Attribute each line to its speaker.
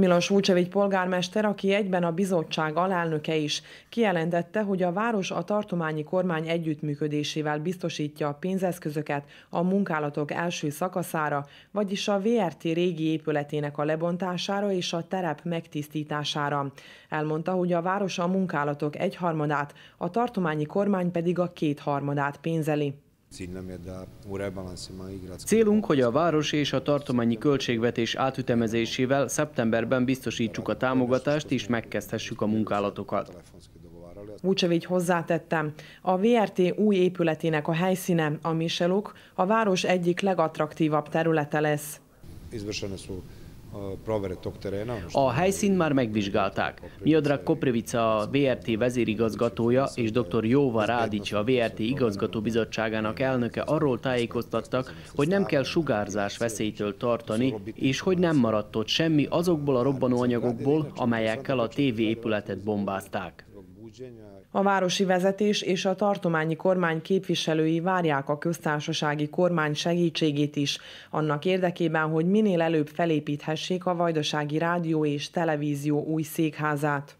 Speaker 1: Milos Vucsevic polgármester, aki egyben a bizottság alelnöke is, kijelentette, hogy a város a tartományi kormány együttműködésével biztosítja a pénzeszközöket a munkálatok első szakaszára, vagyis a VRT régi épületének a lebontására és a terep megtisztítására. Elmondta, hogy a város a munkálatok egyharmadát, a tartományi kormány pedig a kétharmadát pénzeli.
Speaker 2: Célunk, hogy a város és a tartományi költségvetés átütemezésével szeptemberben biztosítsuk a támogatást és megkezdhessük a munkálatokat.
Speaker 1: Vucevic hozzátette, a VRT új épületének a helyszíne, a Miselok, a város egyik legattraktívabb területe lesz.
Speaker 2: A helyszínt már megvizsgálták. Miodra Koprivica a VRT vezérigazgatója és dr. Jóva Rádics a VRT igazgatóbizottságának elnöke arról tájékoztattak, hogy nem kell sugárzás veszélytől tartani, és hogy nem maradt ott semmi azokból a robbanóanyagokból, amelyekkel a TV épületet bombázták.
Speaker 1: A városi vezetés és a tartományi kormány képviselői várják a köztársasági kormány segítségét is, annak érdekében, hogy minél előbb felépíthessék a Vajdasági Rádió és Televízió új székházát.